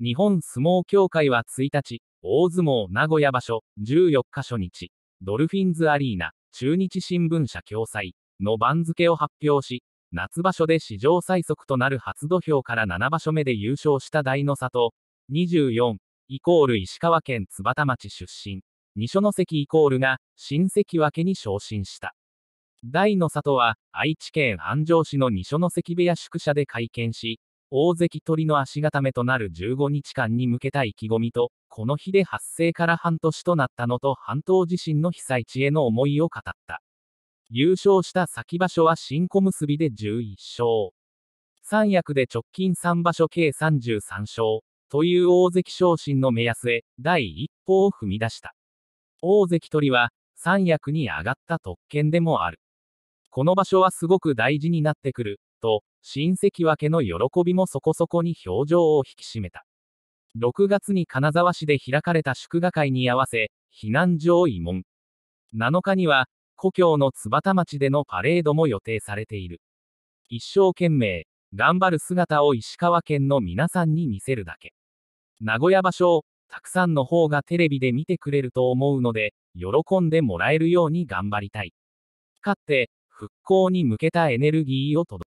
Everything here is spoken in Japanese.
日本相撲協会は1日、大相撲名古屋場所、14日初日、ドルフィンズアリーナ、中日新聞社共催の番付を発表し、夏場所で史上最速となる初土俵から7場所目で優勝した大の里、24、イコール石川県津幡町出身、二所ノ関イコールが、新関脇に昇進した。大の里は、愛知県安城市の二所ノ関部屋宿舎で会見し、大関取の足固めとなる15日間に向けた意気込みと、この日で発生から半年となったのと半島地震の被災地への思いを語った。優勝した先場所は新小結で11勝。三役で直近3場所計33勝。という大関昇進の目安へ、第一歩を踏み出した。大関取は、三役に上がった特権でもある。この場所はすごく大事になってくる。と、新関脇の喜びもそこそこに表情を引き締めた。6月に金沢市で開かれた祝賀会に合わせ、避難所を慰問。7日には、故郷の津幡町でのパレードも予定されている。一生懸命、頑張る姿を石川県の皆さんに見せるだけ。名古屋場所を、たくさんの方がテレビで見てくれると思うので、喜んでもらえるように頑張りたい。勝って、復興に向けたエネルギーを届